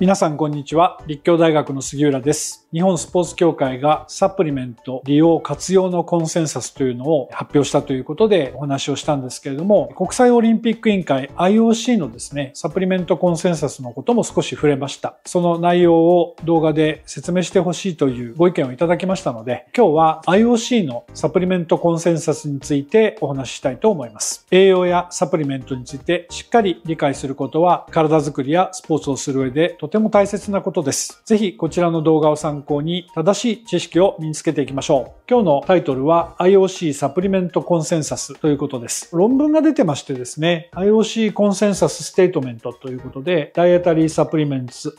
皆さんこんにちは立教大学の杉浦です日本スポーツ協会がサプリメント利用活用のコンセンサスというのを発表したということでお話をしたんですけれども、国際オリンピック委員会 IOC のですね、サプリメントコンセンサスのことも少し触れました。その内容を動画で説明してほしいというご意見をいただきましたので、今日は IOC のサプリメントコンセンサスについてお話ししたいと思います。栄養やサプリメントについてしっかり理解することは体づくりやスポーツをする上でとても大切なことです。ぜひこちらの動画を参考に正しい知識を身につけていきましょう。今日のタイトルは IOC サプリメントコンセンサスということです。論文が出てましてですね、IOC コンセンサスステートメントということで、ダイエタリーサプリメンツ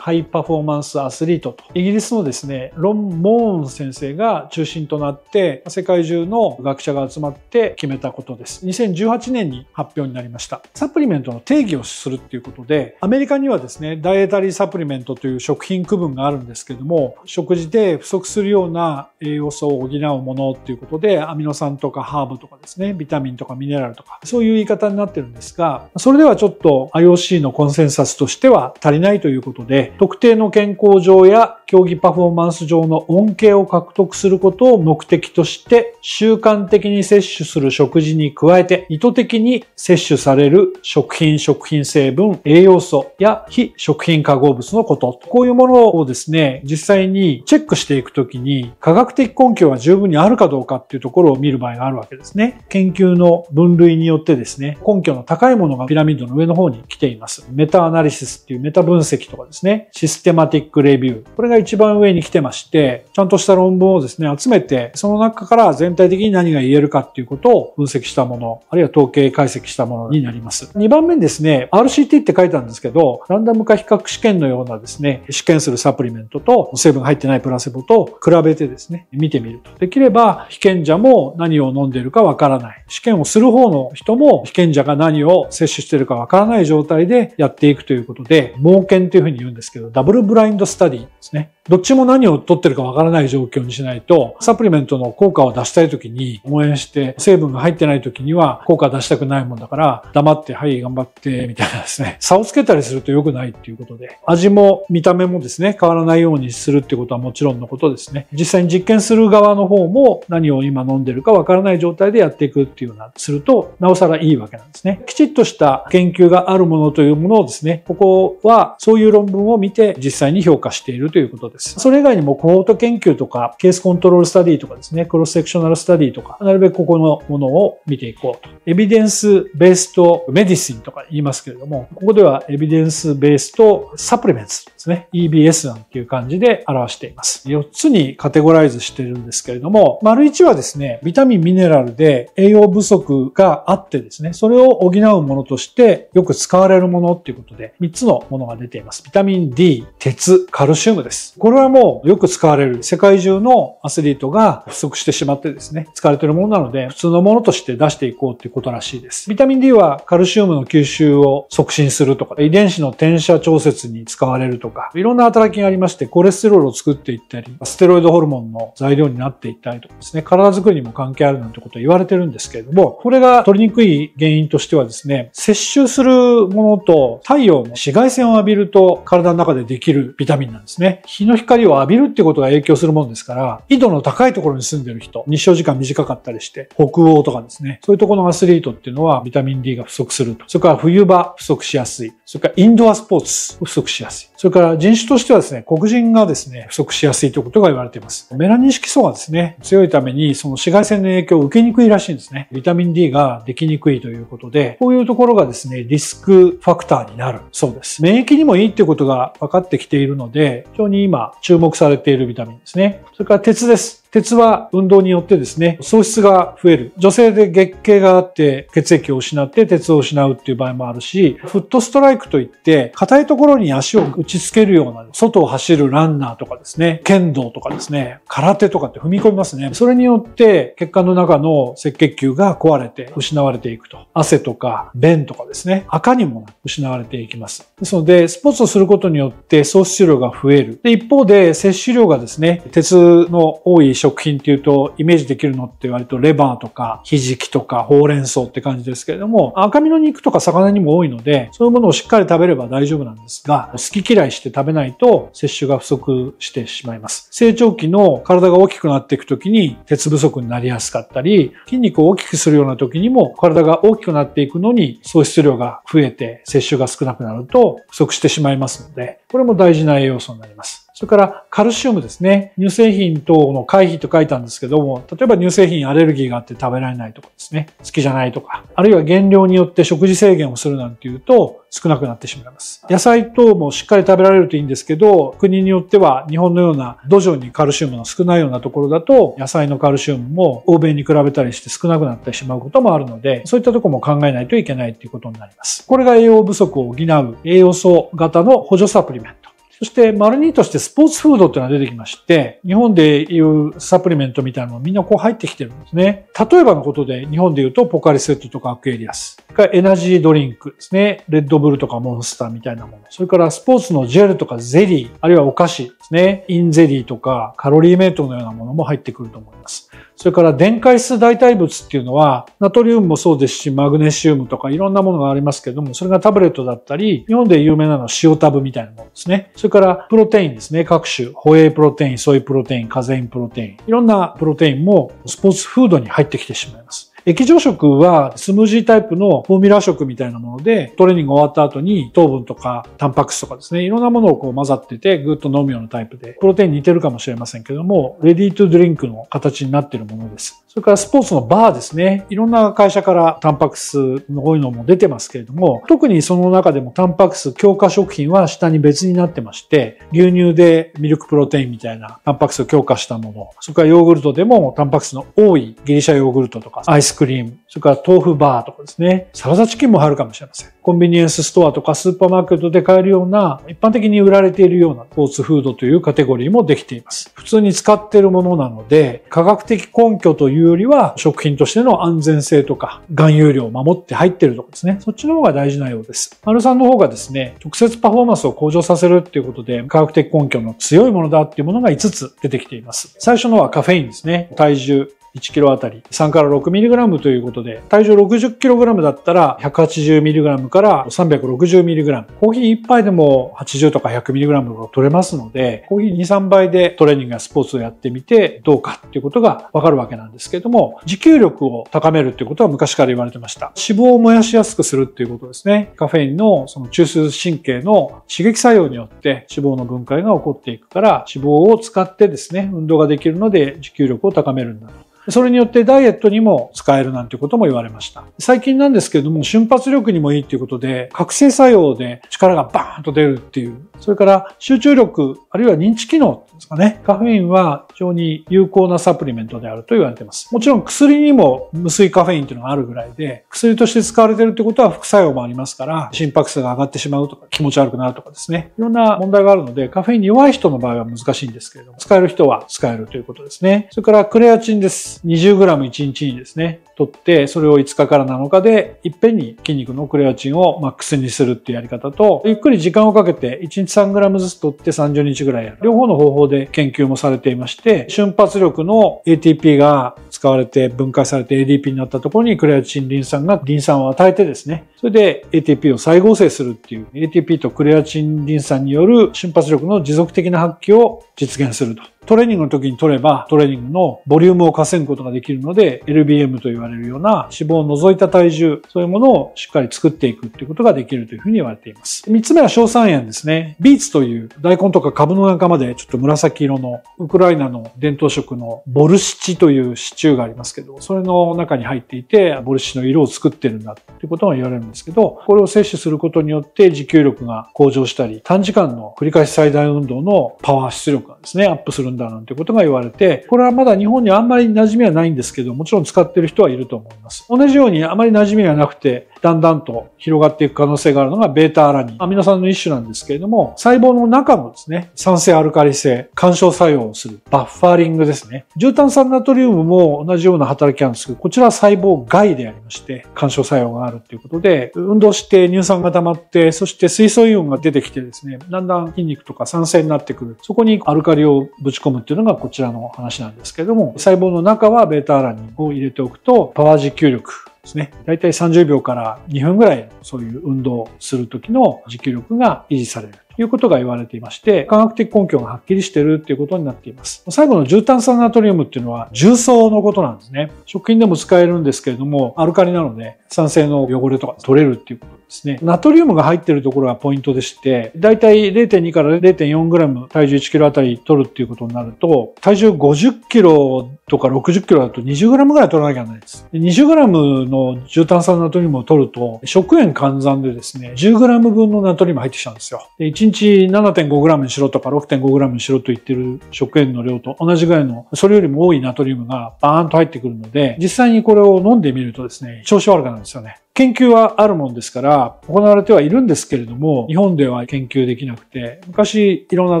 ハイパフォーマンスアスリートと、イギリスのですね、ロン・モーン先生が中心となって、世界中の学者が集まって決めたことです。2018年に発表になりました。サプリメントの定義をするっていうことで、アメリカにはですね、ダイエタリーサプリメントという食品区分があるんですけども、食事で不足するような栄養素を補うものっていうことで、アミノ酸とかハーブとかですね、ビタミンとかミネラルとか、そういう言い方になってるんですが、それではちょっと IOC のコンセンサスとしては足りないということで、特定の健康上や競技パフォーマンス上の恩恵を獲得することを目的として習慣的に摂取する食事に加えて意図的に摂取される食品、食品成分、栄養素や非食品化合物のこと。こういうものをですね、実際にチェックしていくときに科学的根拠が十分にあるかどうかっていうところを見る場合があるわけですね。研究の分類によってですね、根拠の高いものがピラミッドの上の方に来ています。メタアナリシスっていうメタ分析とかですね、システマティックレビュー。これが一番上に来てまして、ちゃんとした論文をですね、集めて、その中から全体的に何が言えるかっていうことを分析したもの、あるいは統計解析したものになります。2番目にですね、RCT って書いたんですけど、ランダム化比較試験のようなですね、試験するサプリメントと成分が入ってないプラセボと比べてですね、見てみると。できれば、被験者も何を飲んでいるかわからない。試験をする方の人も被験者が何を摂取しているかわからない状態でやっていくということで、冒険というふうに言うんですけど、ダブルブラインドスタディですね。Okay どっちも何を取ってるかわからない状況にしないと、サプリメントの効果を出したい時に応援して、成分が入ってない時には効果出したくないもんだから、黙って、はい、頑張って、みたいなですね。差をつけたりすると良くないっていうことで、味も見た目もですね、変わらないようにするってことはもちろんのことですね。実際に実験する側の方も何を今飲んでるかわからない状態でやっていくっていうような、すると、なおさらいいわけなんですね。きちっとした研究があるものというものをですね、ここはそういう論文を見て実際に評価しているということです。です。それ以外にもコート研究とか、ケースコントロールスタディとかですね、クロスセクショナルスタディとか、なるべくここのものを見ていこうと。エビデンスベースとメディシンとか言いますけれども、ここではエビデンスベースとサプリメンツですね。EBS なんていう感じで表しています。4つにカテゴライズしてるんですけれども、丸1はですね、ビタミン、ミネラルで栄養不足があってですね、それを補うものとしてよく使われるものっていうことで、3つのものが出ています。ビタミン D、鉄、カルシウムです。これはもうよく使われる世界中のアスリートが不足してしまってですね、使われてるものなので、普通のものとして出していこうっていうことらしいです。ビタミン D はカルシウムの吸収を促進するとか、遺伝子の転写調節に使われるとか、いろんな働きがありまして、コレステロールを作っていったり、ステロイドホルモンの材料になっていったりとかですね、体作りにも関係あるなんてことを言われてるんですけれども、これが取りにくい原因としてはですね、摂取するものと太陽の紫外線を浴びると体の中でできるビタミンなんですね。日の光を浴びるってことが影響するもんですから、緯度の高いところに住んでる人、日照時間短かったりして、北欧とかですね、そういうところのアスリートっていうのはビタミン D が不足すると。それから冬場不足しやすい。それからインドアスポーツ不足しやすい。それから人種としてはですね、黒人がですね、不足しやすいということが言われています。メラニン色素がですね、強いためにその紫外線の影響を受けにくいらしいんですね。ビタミン D ができにくいということで、こういうところがですね、リスクファクターになるそうです。免疫にもいいってことが分かってきているので、非常に今今注目されているビタミンですね。それから鉄です。鉄は運動によってですね、喪失が増える。女性で月経があって血液を失って鉄を失うっていう場合もあるし、フットストライクといって、硬いところに足を打ち付けるような、外を走るランナーとかですね、剣道とかですね、空手とかって踏み込みますね。それによって血管の中の赤血球が壊れて失われていくと。汗とか便とかですね、赤にも失われていきます。ですので、スポーツをすることによって喪失量が増える。で、一方で摂取量がですね、鉄の多い食品っていうと、イメージできるのって割とレバーとか、ひじきとか、ほうれん草って感じですけれども、赤身の肉とか魚にも多いので、そういうものをしっかり食べれば大丈夫なんですが、好き嫌いして食べないと摂取が不足してしまいます。成長期の体が大きくなっていくときに鉄不足になりやすかったり、筋肉を大きくするような時にも体が大きくなっていくのに喪失量が増えて摂取が少なくなると不足してしまいますので、これも大事な栄養素になります。それからカルシウムですね。乳製品等の回避と書いたんですけども、例えば乳製品アレルギーがあって食べられないとかですね、好きじゃないとか、あるいは減量によって食事制限をするなんていうと少なくなってしまいます。野菜等もしっかり食べられるといいんですけど、国によっては日本のような土壌にカルシウムの少ないようなところだと、野菜のカルシウムも欧米に比べたりして少なくなってしまうこともあるので、そういったとこも考えないといけないということになります。これが栄養不足を補う栄養素型の補助サプリメント。そして、丸2としてスポーツフードっていうのが出てきまして、日本でいうサプリメントみたいなのもみんなこう入ってきてるんですね。例えばのことで、日本で言うとポカリセットとかアクエリアス、それからエナジードリンクですね。レッドブルとかモンスターみたいなもの。それからスポーツのジェルとかゼリー、あるいはお菓子ですね。インゼリーとかカロリーメイトのようなものも入ってくると思います。それから電解質代替物っていうのは、ナトリウムもそうですし、マグネシウムとかいろんなものがありますけども、それがタブレットだったり、日本で有名なのは塩タブみたいなものですね。それからプロテインですね、各種、ホエイプロテイン、ソイプロテイン、カゼインプロテイン、いろんなプロテインもスポーツフードに入ってきてしまいます。液状食はスムージータイプのフォーミュラ食みたいなもので、トレーニング終わった後に糖分とかタンパク質とかですね、いろんなものをこう混ざっててぐっと飲むようなタイプで、プロテイン似てるかもしれませんけども、レディートゥドリンクの形になってるものです。それからスポーツのバーですね。いろんな会社からタンパク質の多いのも出てますけれども、特にその中でもタンパク質強化食品は下に別になってまして、牛乳でミルクプロテインみたいなタンパク質を強化したもの、それからヨーグルトでもタンパク質の多いギリシャヨーグルトとかアイスクリーム、それから豆腐バーとかですね、サラダチキンも入るかもしれません。コンビニエンスストアとかスーパーマーケットで買えるような、一般的に売られているようなスポーツフードというカテゴリーもできています。普通に使っているものなので、科学的根拠というよりは、食品としての安全性とか、含有量を守って入ってるとろですね、そっちの方が大事なようです。丸さんの方がですね、直接パフォーマンスを向上させるっていうことで、科学的根拠の強いものだっていうものが5つ出てきています。最初のはカフェインですね。体重、1キロあたり3から6ミリグラムということで、体重60キログラムだったら180ミリグラムから360ミリグラム。コーヒー1杯でも80とか100ミリグラムが取れますので、コーヒー2、3倍でトレーニングやスポーツをやってみてどうかっていうことがわかるわけなんですけれども、持久力を高めるっていうことは昔から言われてました。脂肪を燃やしやすくするっていうことですね。カフェインのその中枢神経の刺激作用によって脂肪の分解が起こっていくから、脂肪を使ってですね、運動ができるので持久力を高めるんだと。それによってダイエットにも使えるなんてことも言われました。最近なんですけれども、瞬発力にもいいっていうことで、覚醒作用で力がバーンと出るっていうそれから集中力、あるいは認知機能ですかね。カフェインは非常に有効なサプリメントであると言われています。もちろん薬にも無水カフェインというのがあるぐらいで、薬として使われているってことは副作用もありますから、心拍数が上がってしまうとか、気持ち悪くなるとかですね。いろんな問題があるので、カフェインに弱い人の場合は難しいんですけれども、使える人は使えるということですね。それからクレアチンです。20g1 日にですね、取って、それを5日から7日で、いっぺんに筋肉のクレアチンをマックスにするっていうやり方と、ゆっくり時間をかけて1日3グラムずつ取って30日ぐらいやる。両方の方法で研究もされていまして、瞬発力の ATP が使われて分解されて ADP になったところにクレアチンリン酸がリン酸を与えてですね、それで ATP を再合成するっていう ATP とクレアチンリン酸による瞬発力の持続的な発揮を実現すると。トレーニングの時に取れば、トレーニングのボリュームを稼ぐことができるので、LBM と言われるような脂肪を除いた体重、そういうものをしっかり作っていくっていうことができるというふうに言われています。3つ目は硝酸塩ですね。ビーツという大根とか株の仲間でちょっと紫色のウクライナの伝統食のボルシチというシチューがありますけど、それの中に入っていて、ボルシチの色を作ってるんだっていうことが言われるんですけど、これを摂取することによって持久力が向上したり、短時間の繰り返し最大運動のパワー出力がですね、アップするんだなんてことが言われて、これはまだ日本にあんまり馴染みはないんですけど、もちろん使ってる人はいると思います。同じようにあまり馴染みがなくて、だんだんと広がっていく可能性があるのがベータアラニン。アミノ酸の一種なんですけれども、細胞の中のですね、酸性アルカリ性、干渉作用をするバッファーリングですね。重炭酸ナトリウムも同じような働きなんですけど、こちらは細胞外でありまして、干渉作用があるということで、運動して乳酸が溜まって、そして水素イオンが出てきてですね、だんだん筋肉とか酸性になってくる。そこにアルカリをぶち込込むっていうのがこちらの話なんですけども、細胞の中はベ β アラニンを入れておくと、パワー持久力ですね。だいたい30秒から2分ぐらいそういう運動する時の持久力が維持される。いうことが言われていまして、科学的根拠がはっきりしているっていうことになっています。最後の重炭酸ナトリウムっていうのは重曹のことなんですね。食品でも使えるんですけれども、アルカリなので酸性の汚れとか取れるっていうことですね。ナトリウムが入ってるところがポイントでして、だいたい0.2から 0.4g 体重 1kg あたり取るっていうことになると、体重 50kg とか 60kg だと 20g ぐらい取らなきゃならないです。20g の重炭酸ナトリウムを取ると、食塩換算でですね、10g 分のナトリウム入ってきちゃうんですよ。で1日 7.5g にしろとか 6.5g にしろと言ってる食塩の量と同じぐらいの、それよりも多いナトリウムがバーンと入ってくるので、実際にこれを飲んでみるとですね、調子悪くなるんですよね。研究はあるもんですから、行われてはいるんですけれども、日本では研究できなくて、昔いろんな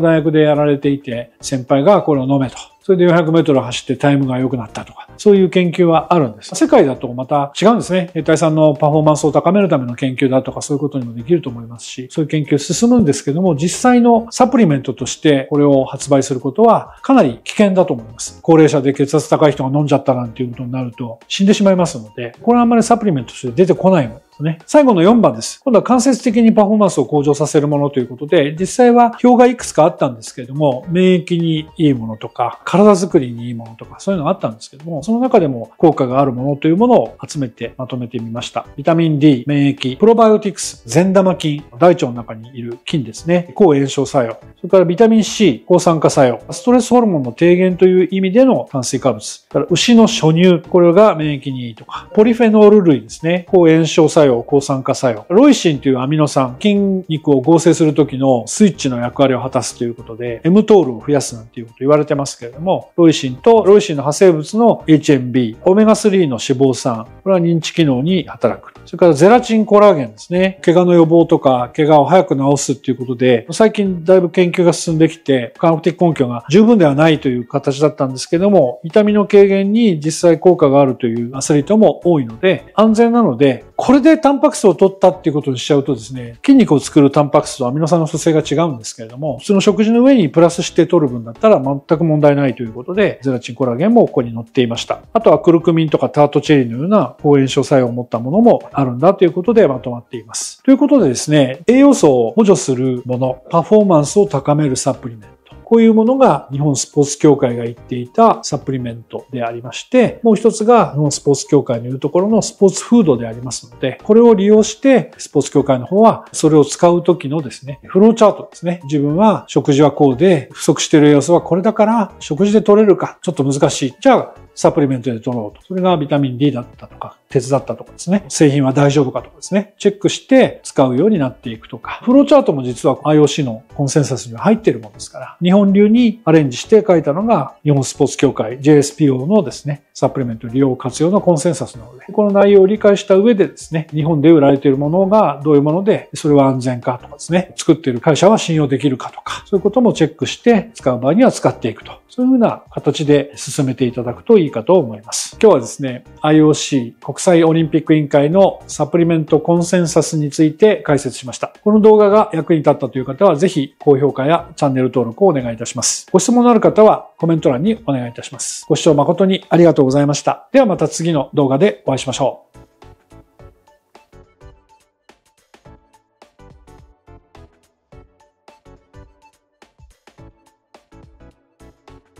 大学でやられていて、先輩がこれを飲めと。それで400メートル走ってタイムが良くなったとか、そういう研究はあるんです。世界だとまた違うんですね。兵隊さんのパフォーマンスを高めるための研究だとか、そういうことにもできると思いますし、そういう研究進むんですけども、実際のサプリメントとしてこれを発売することはかなり危険だと思います。高齢者で血圧高い人が飲んじゃったなんていうことになると死んでしまいますので、これはあんまりサプリメントとして出てこないもですね。最後の4番です。今度は間接的にパフォーマンスを向上させるものということで、実際は表がいくつかあったんですけれども、免疫にいいものとか、体づくりにいいものとか、そういうのがあったんですけども、その中でも効果があるものというものを集めてまとめてみました。ビタミン D、免疫、プロバイオティクス、善玉菌、大腸の中にいる菌ですね。抗炎症作用。それからビタミン C、抗酸化作用。ストレスホルモンの低減という意味での炭水化物。から牛の初乳。これが免疫にいいとか。ポリフェノール類ですね。抗炎症作用。用、抗酸化作用。ロイシンというアミノ酸、筋肉を合成する時のスイッチの役割を果たすということで、M トールを増やすなんていうこと言われてますけれども、ロイシンとロイシンの派生物の HMB、オメガ3の脂肪酸、これは認知機能に働く。それからゼラチンコラーゲンですね。怪我の予防とか、怪我を早く治すっていうことで、最近だいぶ研究が進んできて、科学的根拠が十分ではないという形だったんですけども、痛みの軽減に実際効果があるというアスリートも多いので、安全なので、これでタンパク質を取ったっていうことにしちゃうとですね、筋肉を作るタンパク質とアミノ酸の組成が違うんですけれども、普通の食事の上にプラスして取る分だったら全く問題ないということで、ゼラチンコラーゲンもここに載っていました。あとはクルクミンとかタートチェリーのような抗炎症作用を持ったものもあるんだということでまとまっています。ということでですね、栄養素を補助するもの、パフォーマンスを高めるサプリメント、こういうものが日本スポーツ協会が言っていたサプリメントでありまして、もう一つが日本スポーツ協会のいうところのスポーツフードでありますので、これを利用してスポーツ協会の方はそれを使う時のですね、フローチャートですね。自分は食事はこうで、不足している様子素はこれだから、食事で取れるか、ちょっと難しい。じゃあ、サプリメントで取ろうと。それがビタミン D だったとか、鉄だったとかですね。製品は大丈夫かとかですね。チェックして使うようになっていくとか。フローチャートも実は IOC のコンセンサスには入ってるもんですから、日本流にアレンジして書いたのが、日本スポーツ協会 JSPO のですね、サプリメント利用活用のコンセンサスなので、この内容を理解した上でですね、日本で売られているものがどういうもので、それは安全かとかですね、作っている会社は信用できるかとか、そういうこともチェックして使う場合には使っていくと。そういうふうな形で進めていただくといいいいかと思います。今日はですね、IOC 国際オリンピック委員会のサプリメントコンセンサスについて解説しました。この動画が役に立ったという方はぜひ高評価やチャンネル登録をお願いいたします。ご質問のある方はコメント欄にお願いいたします。ご視聴誠にありがとうございました。ではまた次の動画でお会いしましょう。